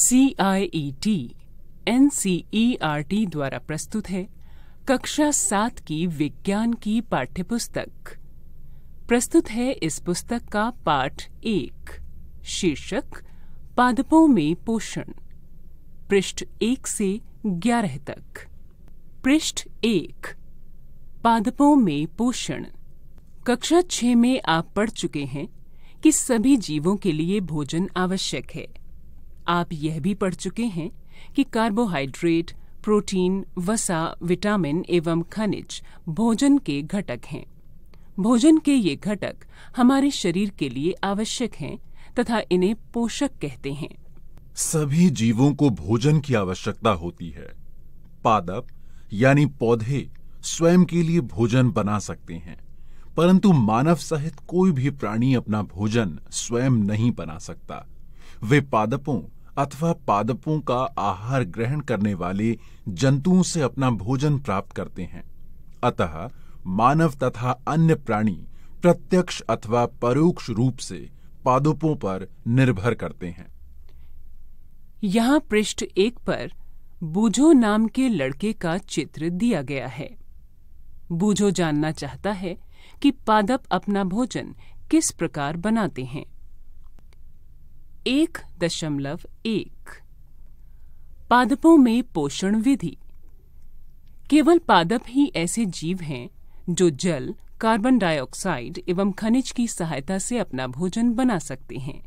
C I E T N C E R T द्वारा प्रस्तुत है कक्षा सात की विज्ञान की पाठ्यपुस्तक प्रस्तुत है इस पुस्तक का पाठ एक शीर्षक पादपों में पोषण पृष्ठ एक से ग्यारह तक पृष्ठ एक पादपों में पोषण कक्षा छह में आप पढ़ चुके हैं कि सभी जीवों के लिए भोजन आवश्यक है आप यह भी पढ़ चुके हैं कि कार्बोहाइड्रेट प्रोटीन वसा विटामिन एवं खनिज भोजन के घटक हैं भोजन के ये घटक हमारे शरीर के लिए आवश्यक हैं तथा इन्हें पोषक कहते हैं सभी जीवों को भोजन की आवश्यकता होती है पादप यानी पौधे स्वयं के लिए भोजन बना सकते हैं परंतु मानव सहित कोई भी प्राणी अपना भोजन स्वयं नहीं बना सकता वे पादपों अथवा पादपों का आहार ग्रहण करने वाले जंतुओं से अपना भोजन प्राप्त करते हैं अतः मानव तथा अन्य प्राणी प्रत्यक्ष अथवा परोक्ष रूप से पादपों पर निर्भर करते हैं यहाँ पृष्ठ एक पर बूझो नाम के लड़के का चित्र दिया गया है बूझो जानना चाहता है कि पादप अपना भोजन किस प्रकार बनाते हैं एक दशमलव एक पादपों में पोषण विधि केवल पादप ही ऐसे जीव हैं जो जल कार्बन डाइऑक्साइड एवं खनिज की सहायता से अपना भोजन बना सकते हैं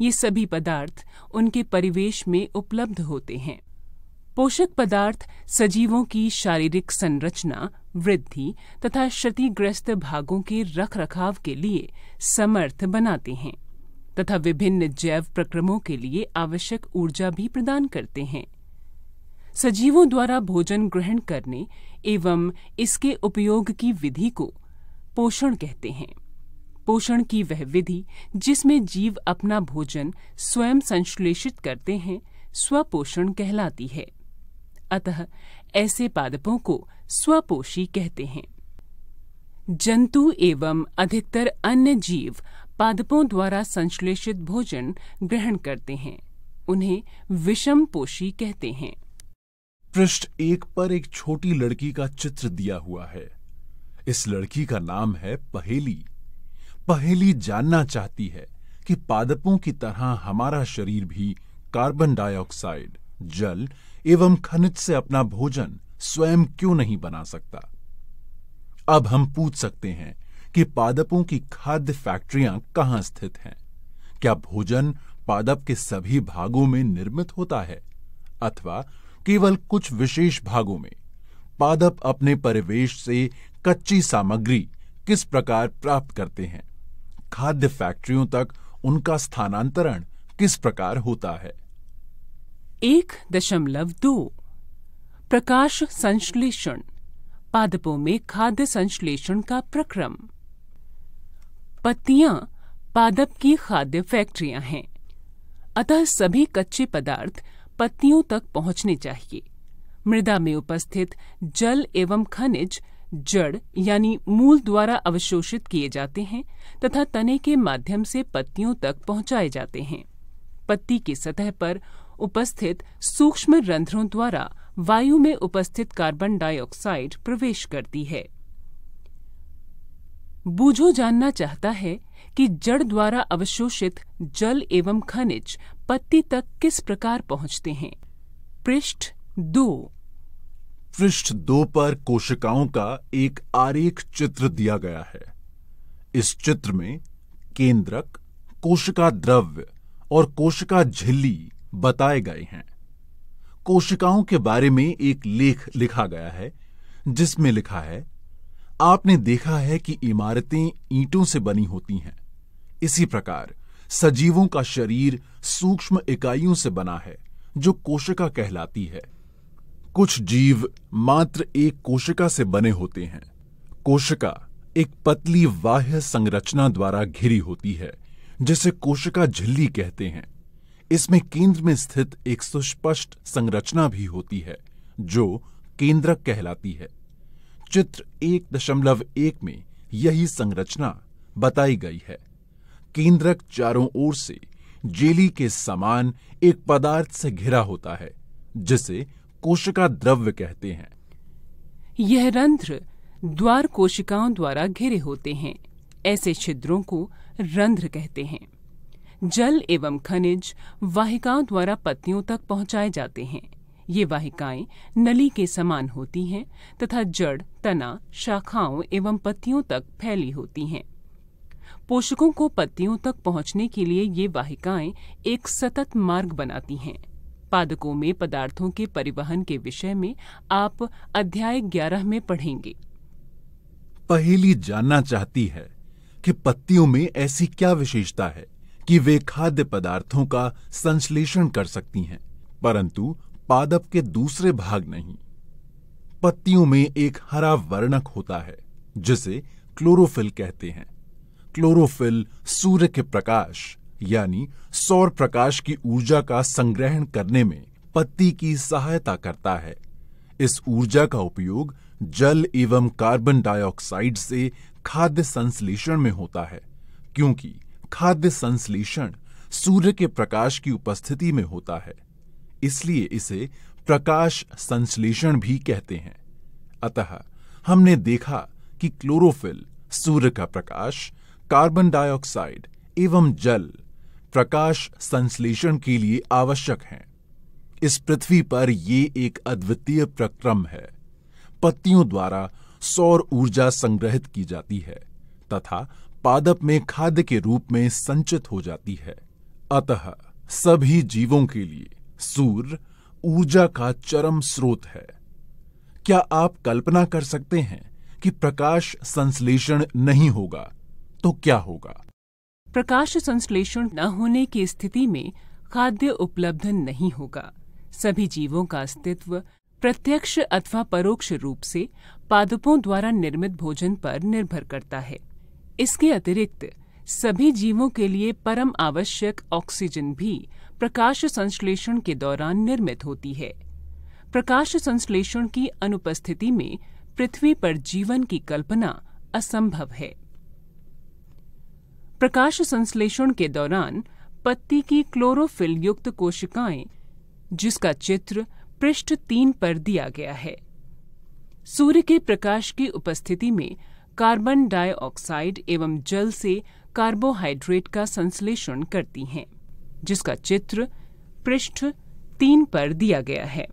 ये सभी पदार्थ उनके परिवेश में उपलब्ध होते हैं पोषक पदार्थ सजीवों की शारीरिक संरचना वृद्धि तथा क्षतिग्रस्त भागों के रखरखाव के लिए समर्थ बनाते हैं तथा विभिन्न जैव प्रक्रमों के लिए आवश्यक ऊर्जा भी प्रदान करते हैं सजीवों द्वारा भोजन ग्रहण करने एवं इसके उपयोग की विधि को पोषण कहते हैं पोषण की वह विधि जिसमें जीव अपना भोजन स्वयं संश्लेषित करते हैं स्वपोषण कहलाती है अतः ऐसे पादपों को स्वपोषी कहते हैं जंतु एवं अधिकतर अन्य जीव पादपों द्वारा संश्लेषित भोजन ग्रहण करते हैं उन्हें विषम पोषी कहते हैं पृष्ठ एक पर एक छोटी लड़की का चित्र दिया हुआ है इस लड़की का नाम है पहेली पहेली जानना चाहती है कि पादपों की तरह हमारा शरीर भी कार्बन डाइऑक्साइड जल एवं खनिज से अपना भोजन स्वयं क्यों नहीं बना सकता अब हम पूछ सकते हैं कि पादपों की खाद्य फैक्ट्रियां कहां स्थित हैं क्या भोजन पादप के सभी भागों में निर्मित होता है अथवा केवल कुछ विशेष भागों में पादप अपने परिवेश से कच्ची सामग्री किस प्रकार प्राप्त करते हैं खाद्य फैक्ट्रियों तक उनका स्थानांतरण किस प्रकार होता है एक दशमलव दो प्रकाश संश्लेषण पादपों में खाद्य संश्लेषण का प्रक्रम पत्तियां पादप की खाद्य फैक्ट्रियां हैं अतः सभी कच्चे पदार्थ पत्तियों तक पहुंचने चाहिए मृदा में उपस्थित जल एवं खनिज जड़ यानी मूल द्वारा अवशोषित किए जाते हैं तथा तने के माध्यम से पत्तियों तक पहुंचाए जाते हैं पत्ती की सतह पर उपस्थित सूक्ष्म रंध्रों द्वारा वायु में उपस्थित कार्बन डाइऑक्साइड प्रवेश करती है बूझो जानना चाहता है कि जड़ द्वारा अवशोषित जल एवं खनिज पत्ती तक किस प्रकार पहुंचते हैं पृष्ठ दो पृष्ठ दो पर कोशिकाओं का एक आरेख चित्र दिया गया है इस चित्र में केंद्रक कोशिका द्रव्य और कोशिका झिल्ली बताए गए हैं कोशिकाओं के बारे में एक लेख लिखा गया है जिसमें लिखा है आपने देखा है कि इमारतें ईंटों से बनी होती हैं इसी प्रकार सजीवों का शरीर सूक्ष्म इकाइयों से बना है जो कोशिका कहलाती है कुछ जीव मात्र एक कोशिका से बने होते हैं कोशिका एक पतली बाह्य संरचना द्वारा घिरी होती है जिसे कोशिका झिल्ली कहते हैं इसमें केंद्र में स्थित एक सुस्पष्ट संरचना भी होती है जो केंद्रक कहलाती है चित्र एक दशमलव एक में यही संरचना बताई गई है केंद्रक चारों ओर से जेली के समान एक पदार्थ से घिरा होता है जिसे कोशिका द्रव्य कहते हैं यह रंध्र द्वार कोशिकाओं द्वारा घिरे होते हैं ऐसे छिद्रों को रंध्र कहते हैं जल एवं खनिज वाहिकाओं द्वारा पत्तियों तक पहुंचाए जाते हैं ये वाहिकाएं नली के समान होती हैं तथा जड़ तना शाखाओं एवं पत्तियों तक फैली होती हैं पोषकों को पत्तियों तक पहुंचने के लिए ये वाहिकाएं एक सतत मार्ग बनाती हैं पादकों में पदार्थों के परिवहन के विषय में आप अध्याय ग्यारह में पढ़ेंगे पहली जानना चाहती है कि पत्तियों में ऐसी क्या विशेषता है कि वे खाद्य पदार्थों का संश्लेषण कर सकती हैं परंतु पादप के दूसरे भाग नहीं पत्तियों में एक हरा वर्णक होता है जिसे क्लोरोफिल कहते हैं क्लोरोफिल सूर्य के प्रकाश यानी सौर प्रकाश की ऊर्जा का संग्रहण करने में पत्ती की सहायता करता है इस ऊर्जा का उपयोग जल एवं कार्बन डाइऑक्साइड से खाद्य संश्लेषण में होता है क्योंकि खाद्य संश्लेषण सूर्य के प्रकाश की उपस्थिति में होता है इसलिए इसे प्रकाश संश्लेषण भी कहते हैं अतः हमने देखा कि क्लोरोफिल सूर्य का प्रकाश कार्बन डाइऑक्साइड एवं जल प्रकाश संश्लेषण के लिए आवश्यक हैं इस पृथ्वी पर यह एक अद्वितीय प्रक्रम है पत्तियों द्वारा सौर ऊर्जा संग्रहित की जाती है तथा पादप में खाद्य के रूप में संचित हो जाती है अतः सभी जीवों के लिए सूर्य ऊर्जा का चरम स्रोत है क्या आप कल्पना कर सकते हैं कि प्रकाश संश्लेषण नहीं होगा तो क्या होगा प्रकाश संश्लेषण न होने की स्थिति में खाद्य उपलब्ध नहीं होगा सभी जीवों का अस्तित्व प्रत्यक्ष अथवा परोक्ष रूप से पादपों द्वारा निर्मित भोजन पर निर्भर करता है इसके अतिरिक्त सभी जीवों के लिए परम आवश्यक ऑक्सीजन भी प्रकाश संश्लेषण के दौरान निर्मित होती है प्रकाश संश्लेषण की अनुपस्थिति में पृथ्वी पर जीवन की कल्पना असंभव है प्रकाश संश्लेषण के दौरान पत्ती की क्लोरोफिल युक्त कोशिकाएं जिसका चित्र पृष्ठ तीन पर दिया गया है सूर्य के प्रकाश की उपस्थिति में कार्बन डाइऑक्साइड एवं जल से कार्बोहाइड्रेट का संश्लेषण करती हैं जिसका चित्र पृष्ठ तीन पर दिया गया है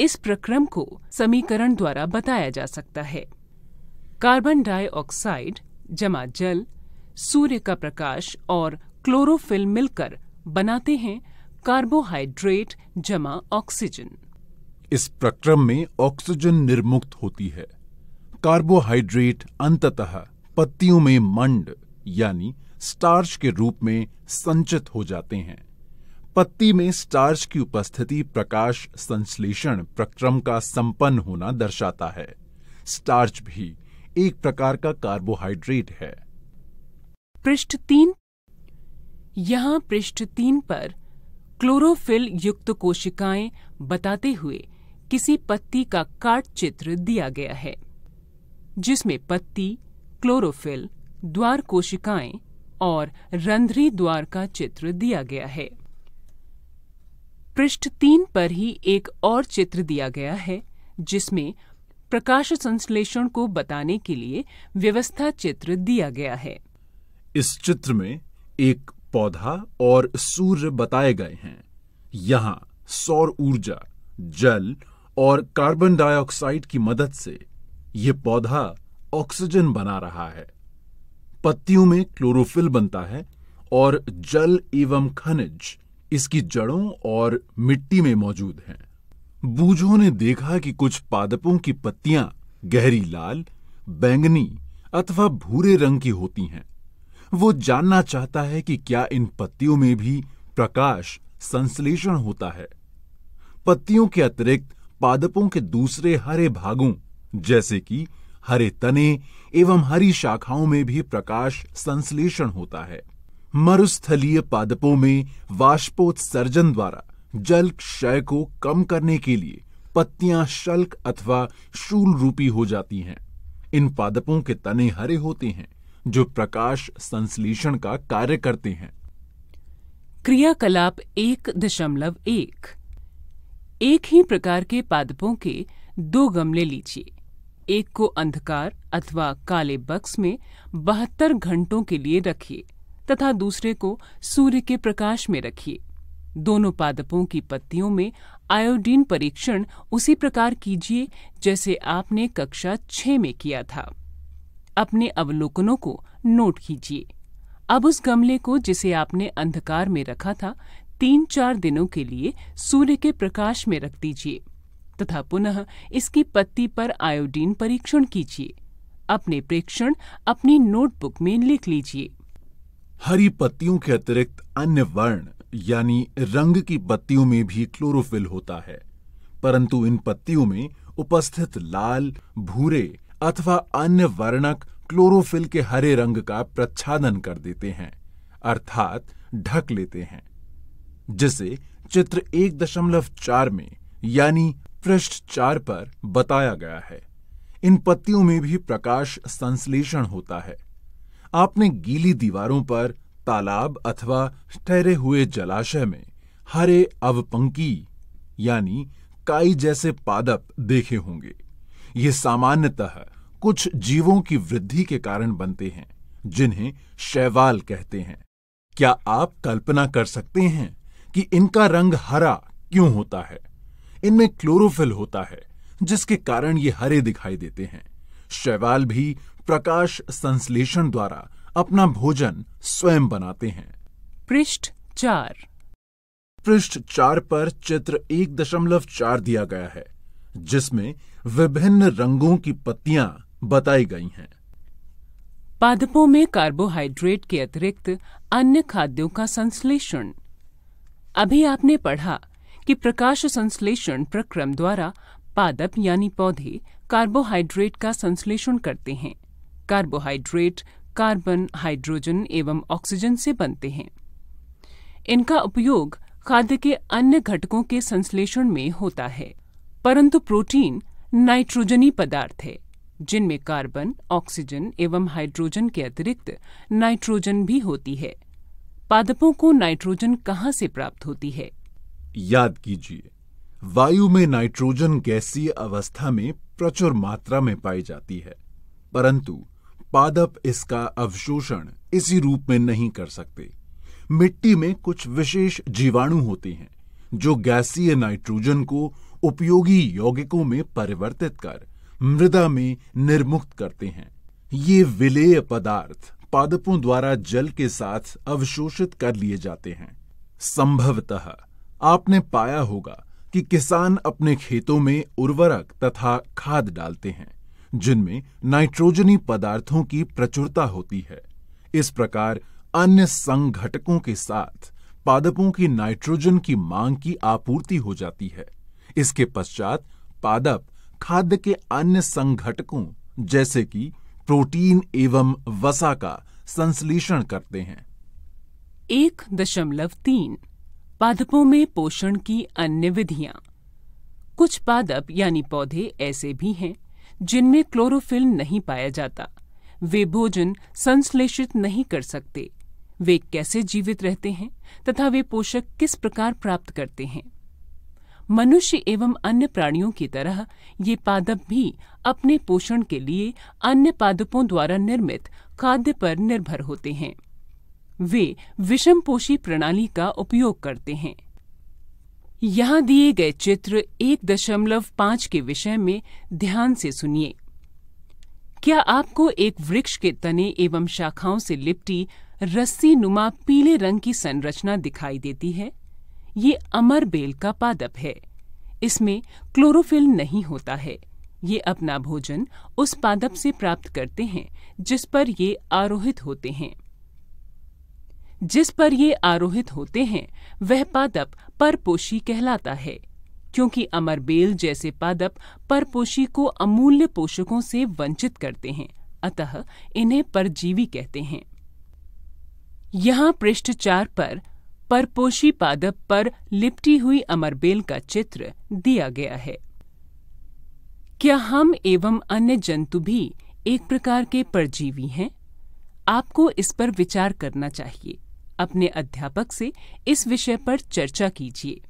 इस प्रक्रम को समीकरण द्वारा बताया जा सकता है कार्बन डाइऑक्साइड जमा जल सूर्य का प्रकाश और क्लोरोफिल मिलकर बनाते हैं कार्बोहाइड्रेट जमा ऑक्सीजन इस प्रक्रम में ऑक्सीजन निर्मुक्त होती है कार्बोहाइड्रेट अंततः पत्तियों में मंड यानी स्टार्च के रूप में संचित हो जाते हैं पत्ती में स्टार्च की उपस्थिति प्रकाश संश्लेषण प्रक्रम का संपन्न होना दर्शाता है स्टार्च भी एक प्रकार का कार्बोहाइड्रेट है पृष्ठ तीन यहाँ पृष्ठ तीन पर क्लोरोफिल युक्त कोशिकाएं बताते हुए किसी पत्ती का काट चित्र दिया गया है जिसमें पत्ती क्लोरोफिल द्वार कोशिकाएं और रंध्री द्वार का चित्र दिया गया है पृष्ठ तीन पर ही एक और चित्र दिया गया है जिसमें प्रकाश संश्लेषण को बताने के लिए व्यवस्था चित्र दिया गया है इस चित्र में एक पौधा और सूर्य बताए गए हैं यहाँ सौर ऊर्जा जल और कार्बन डाइऑक्साइड की मदद से यह पौधा ऑक्सीजन बना रहा है पत्तियों में क्लोरोफिल बनता है और जल एवं खनिज इसकी जड़ों और मिट्टी में मौजूद हैं बूझों ने देखा कि कुछ पादपों की पत्तियां गहरी लाल बैंगनी अथवा भूरे रंग की होती हैं वो जानना चाहता है कि क्या इन पत्तियों में भी प्रकाश संश्लेषण होता है पत्तियों के अतिरिक्त पादपों के दूसरे हरे भागों जैसे कि हरे तने एवं हरी शाखाओं में भी प्रकाश संश्लेषण होता है मरुस्थलीय पादपों में वाष्पोत्सर्जन द्वारा जल क्षय को कम करने के लिए पत्तियां शल्क अथवा शूल रूपी हो जाती हैं इन पादपों के तने हरे होते हैं जो प्रकाश संश्लेषण का कार्य करते हैं क्रियाकलाप एक दशमलव एक एक ही प्रकार के पादपों के दो गमले लीजिए एक को अंधकार अथवा काले बक्स में बहत्तर घंटों के लिए रखिए तथा दूसरे को सूर्य के प्रकाश में रखिए दोनों पादपों की पत्तियों में आयोडीन परीक्षण उसी प्रकार कीजिए जैसे आपने कक्षा छह में किया था अपने अवलोकनों को नोट कीजिए अब उस गमले को जिसे आपने अंधकार में रखा था तीन चार दिनों के लिए सूर्य के प्रकाश में रख दीजिए तथा पुनः इसकी पत्ती पर आयोडीन परीक्षण कीजिए अपने प्रेक्षण अपनी नोटबुक में लिख लीजिए हरी पत्तियों के अतिरिक्त अन्य वर्ण यानी रंग की पत्तियों में भी क्लोरोफिल होता है परंतु इन पत्तियों में उपस्थित लाल भूरे अथवा अन्य वर्णक क्लोरोफिल के हरे रंग का प्रच्छादन कर देते हैं अर्थात ढक लेते हैं जिसे चित्र एक दशमलव चार में यानी पृष्ठ चार पर बताया गया है इन पत्तियों में भी प्रकाश संश्लेषण होता है आपने गीली दीवारों पर तालाब अथवा ठहरे हुए जलाशय में हरे अवपंकी यानी काई जैसे पादप देखे होंगे ये सामान्यतः कुछ जीवों की वृद्धि के कारण बनते हैं जिन्हें शैवाल कहते हैं क्या आप कल्पना कर सकते हैं कि इनका रंग हरा क्यों होता है इनमें क्लोरोफिल होता है जिसके कारण ये हरे दिखाई देते हैं शैवाल भी प्रकाश संश्लेषण द्वारा अपना भोजन स्वयं बनाते हैं पृष्ठ चार पृष्ठ चार पर चित्र एक दशमलव चार दिया गया है जिसमें विभिन्न रंगों की पत्तियां बताई गई हैं पादपों में कार्बोहाइड्रेट के अतिरिक्त अन्य खाद्यों का संश्लेषण अभी आपने पढ़ा कि प्रकाश संश्लेषण प्रक्रम द्वारा पादप यानी पौधे कार्बोहाइड्रेट का संश्लेषण करते हैं कार्बोहाइड्रेट कार्बन हाइड्रोजन एवं ऑक्सीजन से बनते हैं इनका उपयोग खाद्य के अन्य घटकों के संश्लेषण में होता है परंतु प्रोटीन नाइट्रोजनी पदार्थ है जिनमें कार्बन ऑक्सीजन एवं हाइड्रोजन के अतिरिक्त नाइट्रोजन भी होती है पादपों को नाइट्रोजन कहाँ से प्राप्त होती है याद कीजिए वायु में नाइट्रोजन गैसीय अवस्था में प्रचुर मात्रा में पाई जाती है परंतु पादप इसका अवशोषण इसी रूप में नहीं कर सकते मिट्टी में कुछ विशेष जीवाणु होते हैं जो गैसीय नाइट्रोजन को उपयोगी यौगिकों में परिवर्तित कर मृदा में निर्मुक्त करते हैं ये विलेय पदार्थ पादपों द्वारा जल के साथ अवशोषित कर लिए जाते हैं संभवतः आपने पाया होगा कि किसान अपने खेतों में उर्वरक तथा खाद डालते हैं जिनमें नाइट्रोजनी पदार्थों की प्रचुरता होती है इस प्रकार अन्य संघटकों के साथ पादपों की नाइट्रोजन की मांग की आपूर्ति हो जाती है इसके पश्चात पादप खाद्य के अन्य संघटकों जैसे कि प्रोटीन एवं वसा का संश्लेषण करते हैं एक दशमलव तीन पादपों में पोषण की अन्य विधियां कुछ पादप यानी पौधे ऐसे भी हैं जिनमें क्लोरोफिल नहीं पाया जाता वे भोजन संश्लेषित नहीं कर सकते वे कैसे जीवित रहते हैं तथा वे पोषक किस प्रकार प्राप्त करते हैं मनुष्य एवं अन्य प्राणियों की तरह ये पादप भी अपने पोषण के लिए अन्य पादपों द्वारा निर्मित खाद्य पर निर्भर होते हैं वे विषमपोषी प्रणाली का उपयोग करते हैं यहाँ दिए गए चित्र एक दशमलव पांच के विषय में ध्यान से सुनिए क्या आपको एक वृक्ष के तने एवं शाखाओं से लिपटी रस्सी नुमा पीले रंग की संरचना दिखाई देती है ये अमर बेल का पादप है इसमें क्लोरोफिल नहीं होता है ये अपना भोजन उस पादप से प्राप्त करते हैं जिस पर ये आरोहित होते हैं जिस पर ये आरोहित होते हैं वह पादप परपोषी कहलाता है क्योंकि अमरबेल जैसे पादप परपोषी को अमूल्य पोषकों से वंचित करते हैं अतः इन्हें परजीवी कहते हैं यहाँ पृष्ठ चार पर परपोषी पादप पर लिपटी हुई अमरबेल का चित्र दिया गया है क्या हम एवं अन्य जंतु भी एक प्रकार के परजीवी हैं आपको इस पर विचार करना चाहिए अपने अध्यापक से इस विषय पर चर्चा कीजिए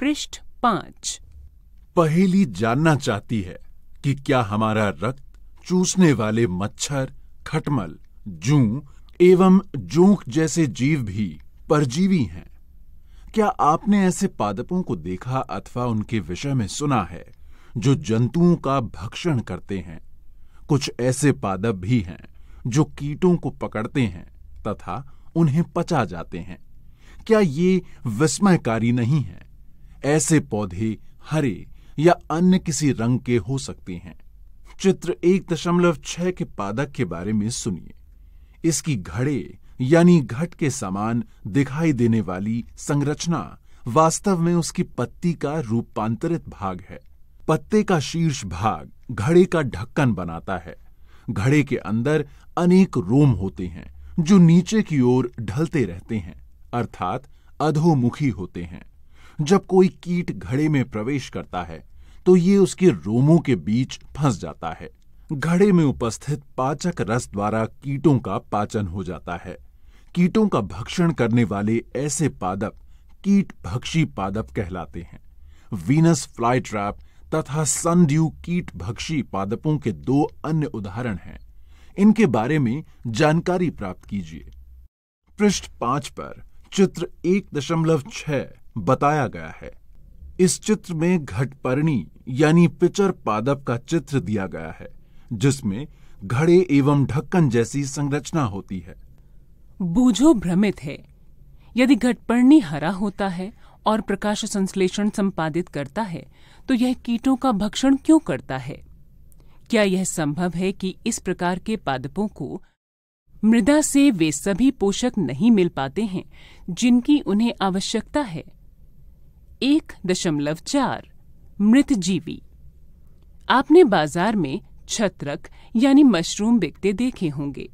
पृष्ठ पांच पहेली जानना चाहती है कि क्या हमारा रक्त चूसने वाले मच्छर खटमल जू एवं जोंक जैसे जीव भी परजीवी हैं क्या आपने ऐसे पादपों को देखा अथवा उनके विषय में सुना है जो जंतुओं का भक्षण करते हैं कुछ ऐसे पादप भी हैं जो कीटों को पकड़ते हैं तथा उन्हें पचा जाते हैं क्या ये विस्मयकारी नहीं है ऐसे पौधे हरे या अन्य किसी रंग के हो सकते हैं चित्र एक दशमलव छह के पादक के बारे में सुनिए इसकी घड़े यानी घट के समान दिखाई देने वाली संरचना वास्तव में उसकी पत्ती का रूपांतरित भाग है पत्ते का शीर्ष भाग घड़े का ढक्कन बनाता है घड़े के अंदर अनेक रोम होते हैं जो नीचे की ओर ढलते रहते हैं अर्थात अधोमुखी होते हैं जब कोई कीट घड़े में प्रवेश करता है तो ये उसके रोमों के बीच फंस जाता है घड़े में उपस्थित पाचक रस द्वारा कीटों का पाचन हो जाता है कीटों का भक्षण करने वाले ऐसे पादप कीट भक्षी पादप कहलाते हैं वीनस फ्लाई ट्रैप तथा सनड्यू कीट भक्षी पादपों के दो अन्य उदाहरण हैं इनके बारे में जानकारी प्राप्त कीजिए पृष्ठ पांच पर चित्र एक दशमलव छह बताया गया है इस चित्र में घटपर्णी यानी पिचर पादप का चित्र दिया गया है जिसमें घड़े एवं ढक्कन जैसी संरचना होती है बूझो भ्रमित है यदि घटपर्णी हरा होता है और प्रकाश संश्लेषण संपादित करता है तो यह कीटों का भक्षण क्यों करता है क्या यह संभव है कि इस प्रकार के पादपों को मृदा से वे सभी पोषक नहीं मिल पाते हैं जिनकी उन्हें आवश्यकता है एक दशमलव चार मृत जीवी आपने बाजार में छत्रक यानी मशरूम बिकते देखे होंगे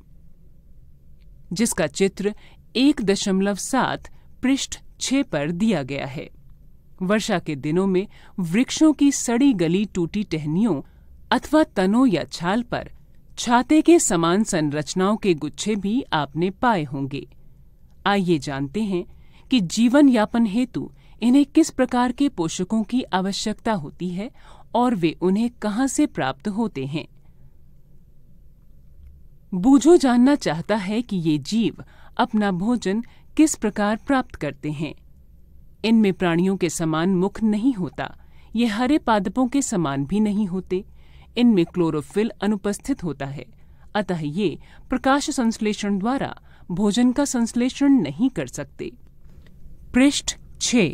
जिसका चित्र एक दशमलव सात पृष्ठ छ पर दिया गया है वर्षा के दिनों में वृक्षों की सड़ी गली टूटी टहनियों अथवा तनों या छाल पर छाते के समान संरचनाओं के गुच्छे भी आपने पाए होंगे आइए जानते हैं कि जीवन यापन हेतु इन्हें किस प्रकार के पोषकों की आवश्यकता होती है और वे उन्हें कहाँ से प्राप्त होते हैं बूझो जानना चाहता है कि ये जीव अपना भोजन किस प्रकार प्राप्त करते हैं इनमें प्राणियों के समान मुख नहीं होता ये हरे पादपों के समान भी नहीं होते इनमें क्लोरोफिल अनुपस्थित होता है अतः ये प्रकाश संश्लेषण द्वारा भोजन का संश्लेषण नहीं कर सकते पृष्ठ छ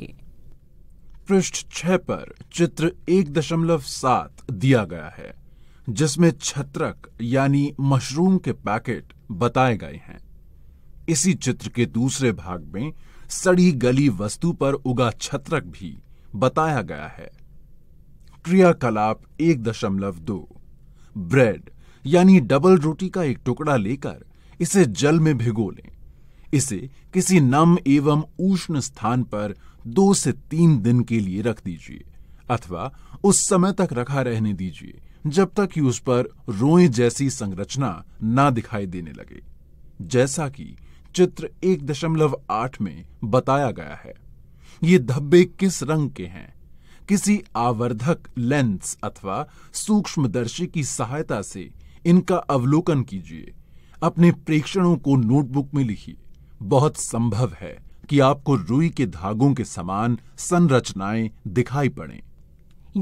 पृष्ठ छह पर चित्र एक दशमलव सात दिया गया है जिसमें छत्रक यानी मशरूम के पैकेट बताए गए हैं इसी चित्र के दूसरे भाग में सड़ी गली वस्तु पर उगा छत्रक भी बताया गया है क्रियाकलाप एक दशमलव दो ब्रेड यानी डबल रोटी का एक टुकड़ा लेकर इसे जल में भिगो लें इसे किसी नम एवं उष्ण स्थान पर दो से तीन दिन के लिए रख दीजिए अथवा उस समय तक रखा रहने दीजिए जब तक कि उस पर रोए जैसी संरचना ना दिखाई देने लगे जैसा कि चित्र एक दशमलव आठ में बताया गया है ये धब्बे किस रंग के हैं किसी आवर्धक लेंस अथवा सूक्ष्मदर्शी की सहायता से इनका अवलोकन कीजिए अपने प्रेक्षणों को नोटबुक में लिखिए बहुत संभव है कि आपको रुई के धागों के समान संरचनाएं दिखाई पड़े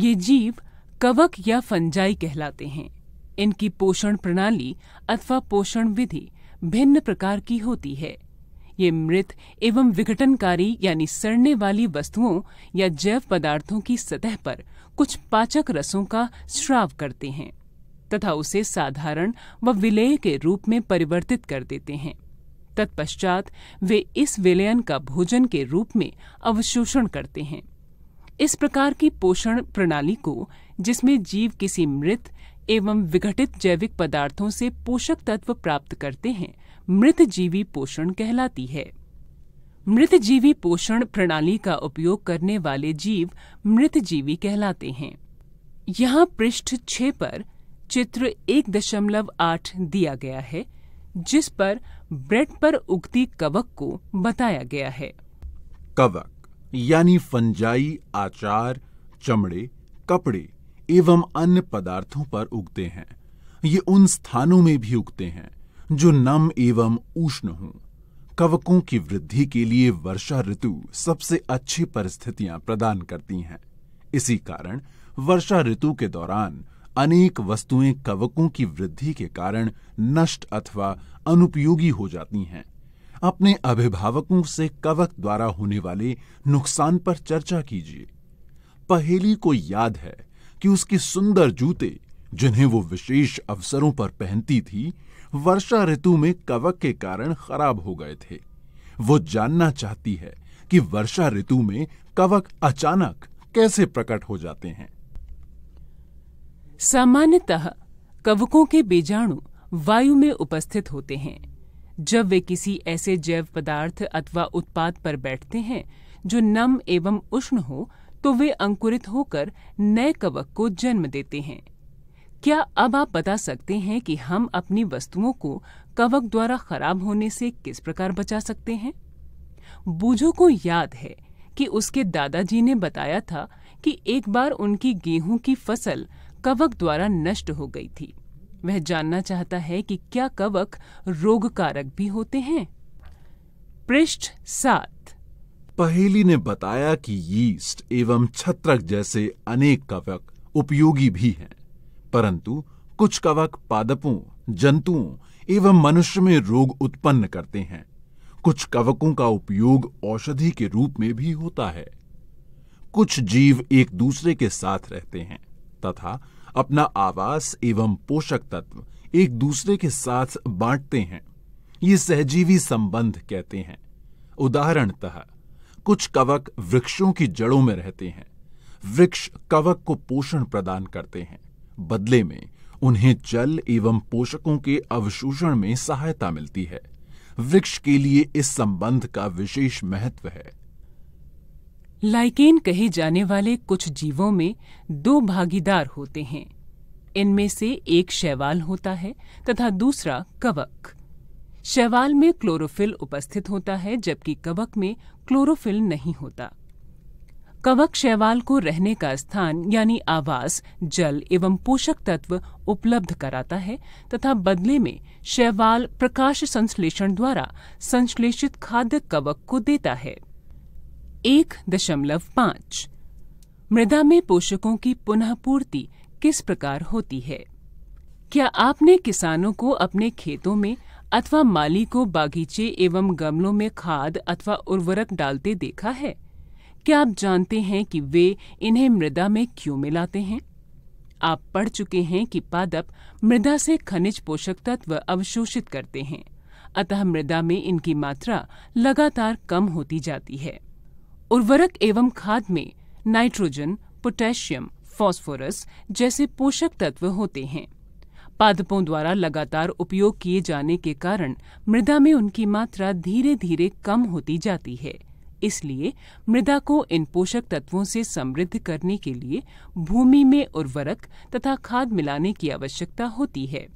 ये जीव कवक या फंजाई कहलाते हैं इनकी पोषण प्रणाली अथवा पोषण विधि भिन्न प्रकार की होती है ये मृत एवं विघटनकारी यानी सड़ने वाली वस्तुओं या जैव पदार्थों की सतह पर कुछ पाचक रसों का श्राव करते हैं तथा उसे साधारण व विलेय के रूप में परिवर्तित कर देते हैं तत्पश्चात वे इस विलयन का भोजन के रूप में अवशोषण करते हैं इस प्रकार की पोषण प्रणाली को जिसमें जीव किसी मृत एवं विघटित जैविक पदार्थों से पोषक तत्व प्राप्त करते हैं मृतजीवी पोषण कहलाती है मृतजीवी पोषण प्रणाली का उपयोग करने वाले जीव मृतजीवी कहलाते हैं यहाँ पृष्ठ छ पर चित्र एक दशमलव आठ दिया गया है जिस पर ब्रेड पर उगती कवक को बताया गया है कवक यानी फंजाई आचार चमड़े कपड़े एवं अन्य पदार्थों पर उगते हैं ये उन स्थानों में भी उगते हैं जो नम एवं उष्ण हूं कवकों की वृद्धि के लिए वर्षा ऋतु सबसे अच्छी परिस्थितियां प्रदान करती हैं इसी कारण वर्षा ऋतु के दौरान अनेक वस्तुएं कवकों की वृद्धि के कारण नष्ट अथवा अनुपयोगी हो जाती हैं अपने अभिभावकों से कवक द्वारा होने वाले नुकसान पर चर्चा कीजिए पहेली को याद है कि उसके सुंदर जूते जिन्हें वो विशेष अवसरों पर पहनती थी वर्षा ऋतु में कवक के कारण खराब हो गए थे वो जानना चाहती है कि वर्षा ऋतु में कवक अचानक कैसे प्रकट हो जाते हैं सामान्यतः कवकों के बीजाणु वायु में उपस्थित होते हैं जब वे किसी ऐसे जैव पदार्थ अथवा उत्पाद पर बैठते हैं जो नम एवं उष्ण हो तो वे अंकुरित होकर नए कवक को जन्म देते हैं क्या अब आप बता सकते हैं कि हम अपनी वस्तुओं को कवक द्वारा खराब होने से किस प्रकार बचा सकते हैं बूझो को याद है कि उसके दादाजी ने बताया था कि एक बार उनकी गेहूं की फसल कवक द्वारा नष्ट हो गई थी वह जानना चाहता है कि क्या कवक रोग कारक भी होते हैं पृष्ठ सात पहेली ने बताया कि यीस्ट एवं छत्रक जैसे अनेक कवक उपयोगी भी हैं परंतु कुछ कवक पादपों जंतुओं एवं मनुष्य में रोग उत्पन्न करते हैं कुछ कवकों का उपयोग औषधि के रूप में भी होता है कुछ जीव एक दूसरे के साथ रहते हैं तथा अपना आवास एवं पोषक तत्व एक दूसरे के साथ बांटते हैं ये सहजीवी संबंध कहते हैं उदाहरणतः कुछ कवक वृक्षों की जड़ों में रहते हैं वृक्ष कवक को पोषण प्रदान करते हैं बदले में उन्हें जल एवं पोषकों के अवशोषण में सहायता मिलती है वृक्ष के लिए इस संबंध का विशेष महत्व है लाइकेन कहे जाने वाले कुछ जीवों में दो भागीदार होते हैं इनमें से एक शैवाल होता है तथा दूसरा कवक शैवाल में क्लोरोफिल उपस्थित होता है जबकि कवक में क्लोरोफिल नहीं होता कवक शैवाल को रहने का स्थान यानी आवास जल एवं पोषक तत्व उपलब्ध कराता है तथा बदले में शैवाल प्रकाश संश्लेषण द्वारा संश्लेषित खाद्य कवक को देता है एक दशमलव पाँच मृदा में पोषकों की पुनः पूर्ति किस प्रकार होती है क्या आपने किसानों को अपने खेतों में अथवा माली को बागीचे एवं गमलों में खाद अथवा उर्वरक डालते देखा है क्या आप जानते हैं कि वे इन्हें मृदा में क्यों मिलाते हैं आप पढ़ चुके हैं कि पादप मृदा से खनिज पोषक तत्व अवशोषित करते हैं अतः मृदा में इनकी मात्रा लगातार कम होती जाती है उर्वरक एवं खाद में नाइट्रोजन पोटेशियम फॉस्फोरस जैसे पोषक तत्व होते हैं पादपों द्वारा लगातार उपयोग किए जाने के कारण मृदा में उनकी मात्रा धीरे धीरे कम होती जाती है इसलिए मृदा को इन पोषक तत्वों से समृद्ध करने के लिए भूमि में उर्वरक तथा खाद मिलाने की आवश्यकता होती है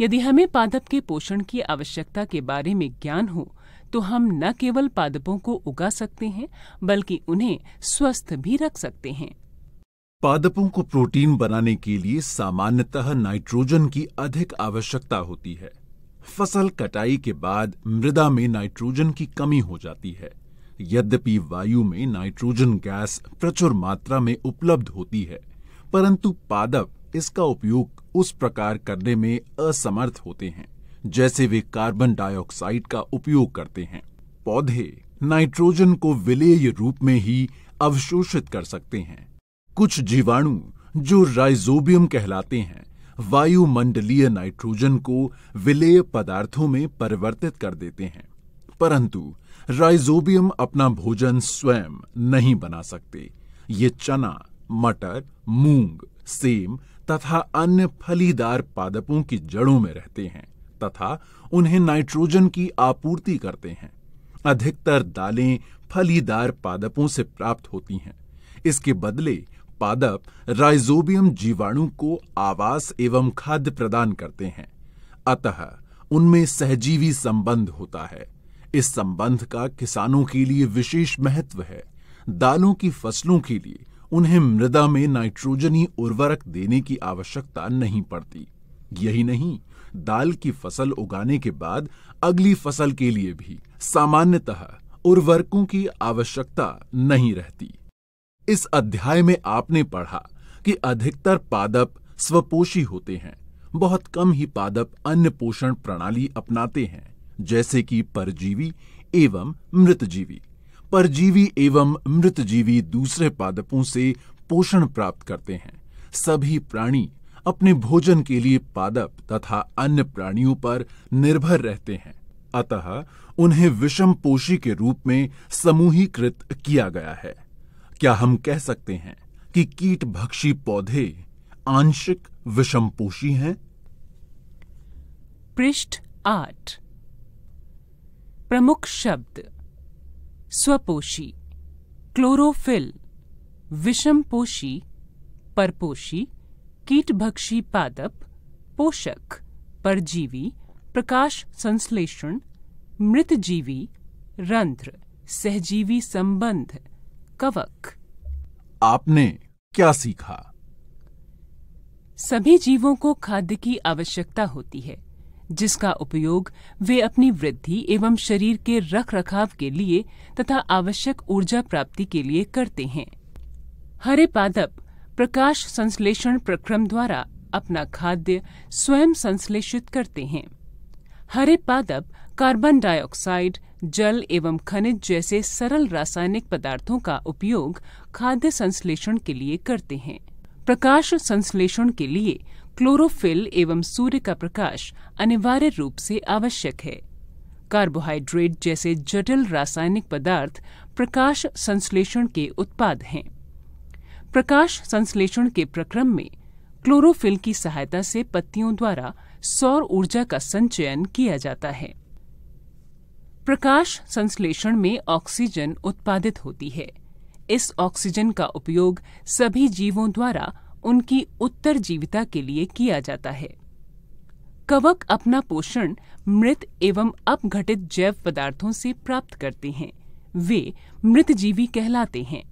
यदि हमें पादप के पोषण की आवश्यकता के बारे में ज्ञान हो तो हम न केवल पादपों को उगा सकते हैं बल्कि उन्हें स्वस्थ भी रख सकते हैं पादपों को प्रोटीन बनाने के लिए सामान्यतः नाइट्रोजन की अधिक आवश्यकता होती है फसल कटाई के बाद मृदा में नाइट्रोजन की कमी हो जाती है यद्यपि वायु में नाइट्रोजन गैस प्रचुर मात्रा में उपलब्ध होती है परंतु पादप इसका उपयोग उस प्रकार करने में असमर्थ होते हैं जैसे वे कार्बन डाइऑक्साइड का उपयोग करते हैं पौधे नाइट्रोजन को विलेय रूप में ही अवशोषित कर सकते हैं कुछ जीवाणु जो राइजोबियम कहलाते हैं वायुमंडलीय नाइट्रोजन को विलेय पदार्थों में परिवर्तित कर देते हैं परंतु राइजोबियम अपना भोजन स्वयं नहीं बना सकते ये चना मटर मूंग सेम तथा अन्य फलीदार पादपों की जड़ों में रहते हैं तथा उन्हें नाइट्रोजन की आपूर्ति करते हैं अधिकतर दालें फलीदार पादपों से प्राप्त होती हैं इसके बदले पादप राइजोबियम जीवाणु को आवास एवं खाद्य प्रदान करते हैं अतः उनमें सहजीवी संबंध होता है इस संबंध का किसानों के लिए विशेष महत्व है दालों की फसलों के लिए उन्हें मृदा में नाइट्रोजनी उर्वरक देने की आवश्यकता नहीं पड़ती यही नहीं दाल की फसल उगाने के बाद अगली फसल के लिए भी सामान्यतः उर्वरकों की आवश्यकता नहीं रहती इस अध्याय में आपने पढ़ा कि अधिकतर पादप स्वपोषी होते हैं बहुत कम ही पादप अन्य पोषण प्रणाली अपनाते हैं जैसे कि परजीवी एवं मृतजीवी परजीवी एवं मृतजीवी दूसरे पादपों से पोषण प्राप्त करते हैं सभी प्राणी अपने भोजन के लिए पादप तथा अन्य प्राणियों पर निर्भर रहते हैं अतः उन्हें विषम पोषी के रूप में समूहीकृत किया गया है क्या हम कह सकते हैं कि कीट भक्षी पौधे आंशिक विषम पोषी हैं पृष्ठ आठ प्रमुख शब्द स्वपोषी क्लोरोफिल विषमपोषी परपोषी कीटभक्षी पादप पोषक परजीवी प्रकाश संश्लेषण मृतजीवी रंध्र सहजीवी संबंध कवक आपने क्या सीखा सभी जीवों को खाद्य की आवश्यकता होती है जिसका उपयोग वे अपनी वृद्धि एवं शरीर के रख रखाव के लिए तथा आवश्यक ऊर्जा प्राप्ति के लिए करते हैं हरे पादप प्रकाश संश्लेषण प्रक्रम द्वारा अपना खाद्य स्वयं संश्लेषित करते हैं हरे पादप कार्बन डाइऑक्साइड जल एवं खनिज जैसे सरल रासायनिक पदार्थों का उपयोग खाद्य संश्लेषण के लिए करते हैं प्रकाश संश्लेषण के लिए क्लोरोफिल एवं सूर्य का प्रकाश अनिवार्य रूप से आवश्यक है कार्बोहाइड्रेट जैसे जटिल रासायनिक पदार्थ प्रकाश संश्लेषण के उत्पाद हैं प्रकाश संश्लेषण के प्रक्रम में क्लोरोफिल की सहायता से पत्तियों द्वारा सौर ऊर्जा का संचयन किया जाता है प्रकाश संश्लेषण में ऑक्सीजन उत्पादित होती है इस ऑक्सीजन का उपयोग सभी जीवों द्वारा उनकी उत्तर जीविता के लिए किया जाता है कवक अपना पोषण मृत एवं अपघटित जैव पदार्थों से प्राप्त करते हैं वे मृतजीवी कहलाते हैं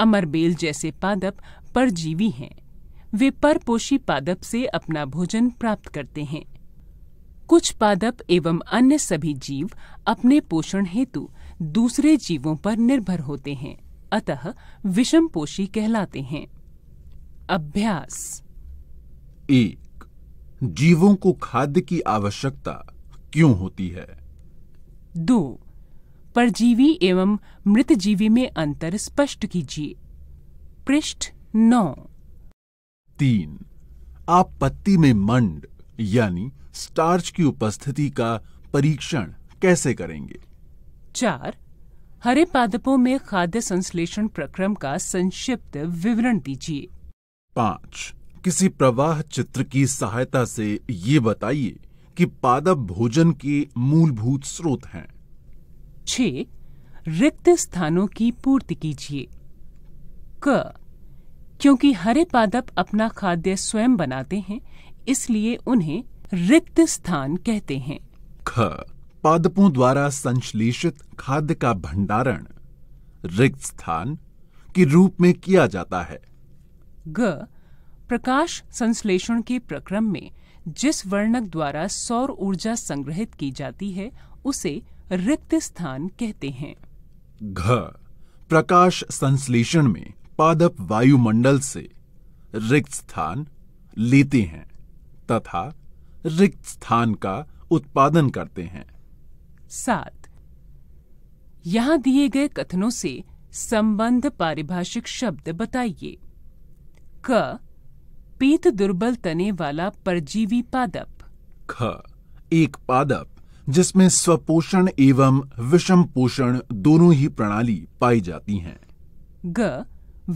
अमरबेल जैसे पादप परजीवी हैं वे परपोषी पादप से अपना भोजन प्राप्त करते हैं कुछ पादप एवं अन्य सभी जीव अपने पोषण हेतु दूसरे जीवों पर निर्भर होते हैं अतः विषम पोषी कहलाते हैं अभ्यास एक जीवों को खाद्य की आवश्यकता क्यों होती है दो परजीवी एवं मृत जीवी में अंतर स्पष्ट कीजिए पृष्ठ नौ तीन आप पत्ती में मंड यानी स्टार्च की उपस्थिति का परीक्षण कैसे करेंगे चार हरे पादपों में खाद्य संश्लेषण प्रक्रम का संक्षिप्त विवरण दीजिए पांच किसी प्रवाह चित्र की सहायता से ये बताइए कि पादप भोजन के मूलभूत स्रोत हैं छ रिक्त स्थानों की पूर्ति कीजिए क क्योंकि हरे पादप अपना खाद्य स्वयं बनाते हैं इसलिए उन्हें रिक्त स्थान कहते हैं ख पादपों द्वारा संश्लेषित खाद्य का भंडारण रिक्त स्थान के रूप में किया जाता है ग प्रकाश संश्लेषण के प्रक्रम में जिस वर्णक द्वारा सौर ऊर्जा संग्रहित की जाती है उसे रिक्त स्थान कहते हैं घ प्रकाश संश्लेषण में पादप वायुमंडल से रिक्त स्थान लेते हैं तथा रिक्त स्थान का उत्पादन करते हैं सात यहाँ दिए गए कथनों से संबंध पारिभाषिक शब्द बताइए क पीत दुर्बल तने वाला परजीवी पादप ख एक पादप जिसमें स्वपोषण एवं विषम पोषण दोनों ही प्रणाली पाई जाती हैं। ग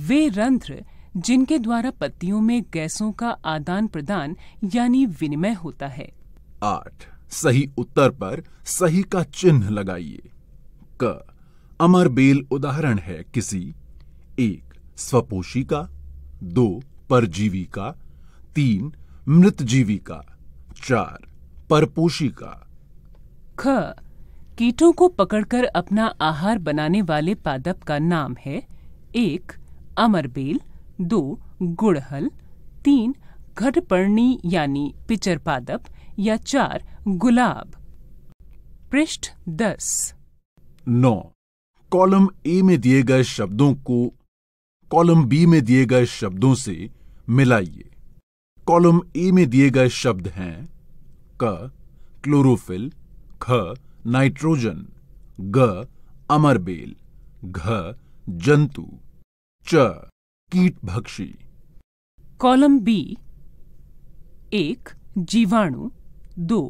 वे रंध्र जिनके द्वारा पत्तियों में गैसों का आदान प्रदान यानी विनिमय होता है आठ सही उत्तर पर सही का चिन्ह लगाइए क अमर बेल उदाहरण है किसी एक स्वपोषी का दो परजीविका तीन मृत का चार का ख कीटों को पकड़कर अपना आहार बनाने वाले पादप का नाम है एक अमरबेल दो गुड़हल तीन घटपर्णी यानी पिचर पादप या चार गुलाब पृष्ठ दस नौ कॉलम ए में दिए गए शब्दों को कॉलम बी में दिए गए शब्दों से मिलाइए कॉलम ए में दिए गए शब्द हैं क क्लोरोफिल ख नाइट्रोजन ग अमरबेल घ जंतु च भक्षी कॉलम बी एक जीवाणु दो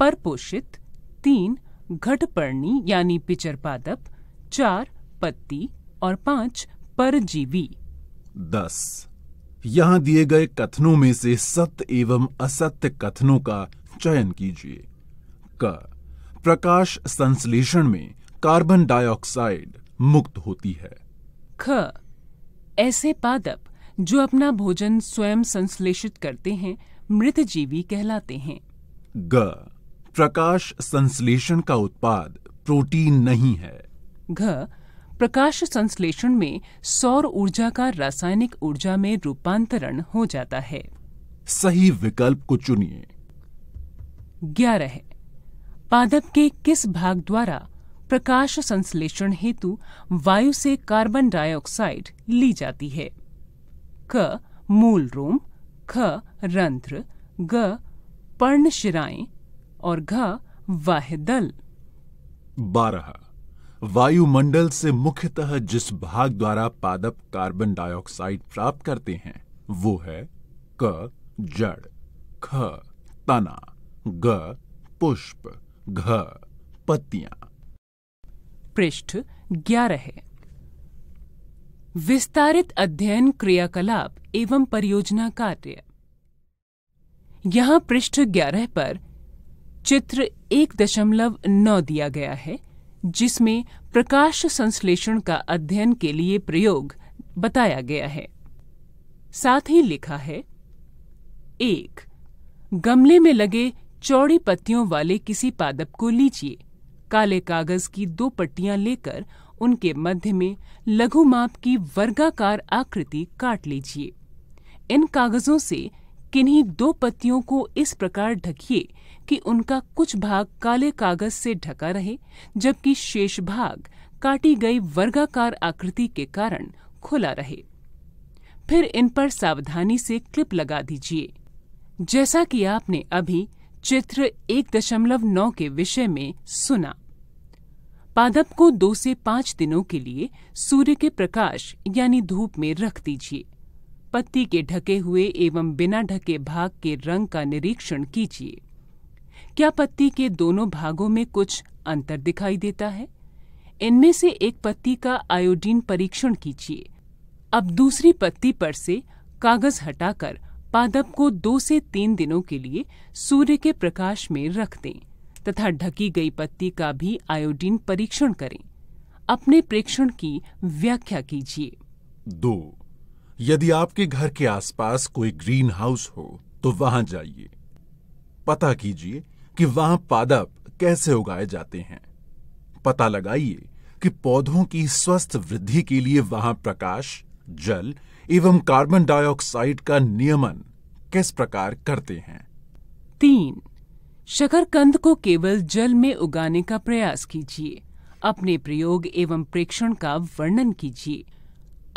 परपोषित तीन घटपर्णी यानी पिचर पादप चार पत्ती और पांच परजीवी दस यहाँ दिए गए कथनों में से सत्य एवं असत्य कथनों का चयन कीजिए क प्रकाश संश्लेषण में कार्बन डाइऑक्साइड मुक्त होती है ख ऐसे पादप जो अपना भोजन स्वयं संश्लेषित करते हैं मृत जीवी कहलाते हैं ग प्रकाश संश्लेषण का उत्पाद प्रोटीन नहीं है घ प्रकाश संश्लेषण में सौर ऊर्जा का रासायनिक ऊर्जा में रूपांतरण हो जाता है सही विकल्प को चुनिए ग्यारह पादप के किस भाग द्वारा प्रकाश संश्लेषण हेतु वायु से कार्बन डाइऑक्साइड ली जाती है क मूल रोम ख रंध्र ग पर्णशिराएं और घ वाह दल बारह वायुमंडल से मुख्यतः जिस भाग द्वारा पादप कार्बन डाइऑक्साइड प्राप्त करते हैं वो है क जड़ ख तना ग पुष्प घ पत्तियां पृष्ठ ग्यारह है विस्तारित अध्ययन क्रियाकलाप एवं परियोजना कार्य यहाँ पृष्ठ ग्यारह पर चित्र एक दशमलव नौ दिया गया है जिसमें प्रकाश संश्लेषण का अध्ययन के लिए प्रयोग बताया गया है साथ ही लिखा है एक गमले में लगे चौड़ी पत्तियों वाले किसी पादप को लीजिए काले कागज की दो पट्टियां लेकर उनके मध्य में लघु माप की वर्गाकार आकृति काट लीजिए इन कागजों से किन्हीं दो पत्तियों को इस प्रकार ढकिए कि उनका कुछ भाग काले कागज से ढका रहे जबकि शेष भाग काटी गई वर्गाकार आकृति के कारण खुला रहे फिर इन पर सावधानी से क्लिप लगा दीजिए जैसा कि आपने अभी चित्र एक दशमलव नौ के विषय में सुना पादप को दो से पांच दिनों के लिए सूर्य के प्रकाश यानी धूप में रख दीजिए पत्ती के ढके हुए एवं बिना ढके भाग के रंग का निरीक्षण कीजिए क्या पत्ती के दोनों भागों में कुछ अंतर दिखाई देता है इनमें से एक पत्ती का आयोडीन परीक्षण कीजिए अब दूसरी पत्ती पर से कागज हटाकर पादप को दो से तीन दिनों के लिए सूर्य के प्रकाश में रख दें तथा ढकी गई पत्ती का भी आयोडीन परीक्षण करें अपने प्रेक्षण की व्याख्या कीजिए दो यदि आपके घर के आसपास कोई ग्रीन हाउस हो तो वहां जाइए पता कीजिए कि वहां पादप कैसे उगाए जाते हैं पता लगाइए कि पौधों की स्वस्थ वृद्धि के लिए वहां प्रकाश जल एवं कार्बन डाइऑक्साइड का नियमन किस प्रकार करते हैं तीन शकरकंद को केवल जल में उगाने का प्रयास कीजिए अपने प्रयोग एवं प्रेक्षण का वर्णन कीजिए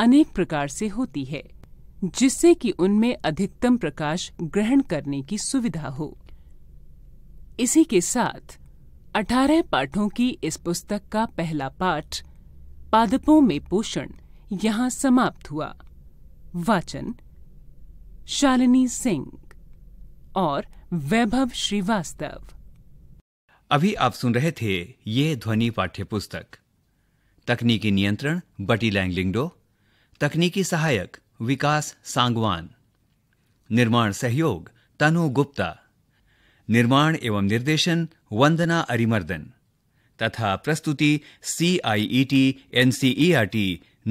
अनेक प्रकार से होती है जिससे कि उनमें अधिकतम प्रकाश ग्रहण करने की सुविधा हो इसी के साथ अठारह पाठों की इस पुस्तक का पहला पाठ पादपों में पोषण यहां समाप्त हुआ वाचन शालिनी सिंह और वैभव श्रीवास्तव अभी आप सुन रहे थे ये ध्वनि पाठ्य पुस्तक तकनीकी नियंत्रण बटी लैंगलिंगडो तकनीकी सहायक विकास सांगवान निर्माण सहयोग तनु गुप्ता निर्माण एवं निर्देशन वंदना अरिमर्दन तथा प्रस्तुति सी आर एनसीईआरटी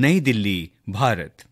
नई दिल्ली भारत